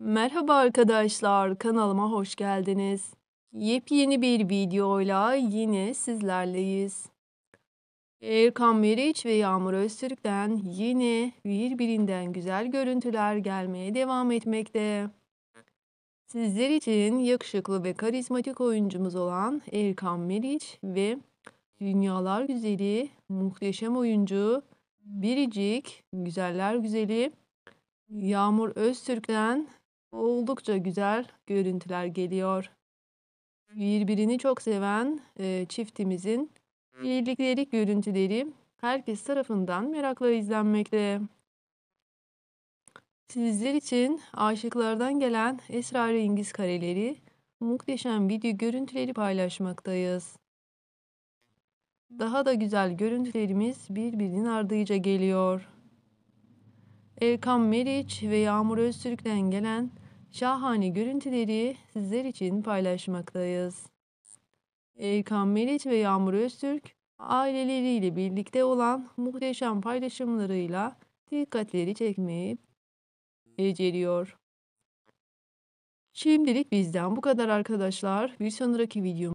Merhaba arkadaşlar, kanalıma hoş geldiniz. Yepyeni bir videoyla yine sizlerleyiz. Erkan Meriç ve Yağmur Öztürk'ten yine birbirinden güzel görüntüler gelmeye devam etmekte. Sizler için yakışıklı ve karizmatik oyuncumuz olan Erkan Meriç ve dünyalar güzeli, muhteşem oyuncu, biricik, güzeller güzeli Yağmur Öztürk'ten Oldukça güzel görüntüler geliyor. Birbirini çok seven e, çiftimizin birliktelik görüntüleri herkes tarafından merakla izlenmekte. Sizler için aşıklardan gelen esrarengiz kareleri, muhteşem video görüntüleri paylaşmaktayız. Daha da güzel görüntülerimiz birbirinin ardıyca geliyor. Erkan Meriç ve Yağmur Öztürk'ten gelen şahane görüntüleri sizler için paylaşmaktayız. Erkan Meriç ve Yağmur Öztürk aileleriyle birlikte olan muhteşem paylaşımlarıyla dikkatleri çekmeyi beceriyor. Şimdilik bizden bu kadar arkadaşlar. Bir sonraki videomuz.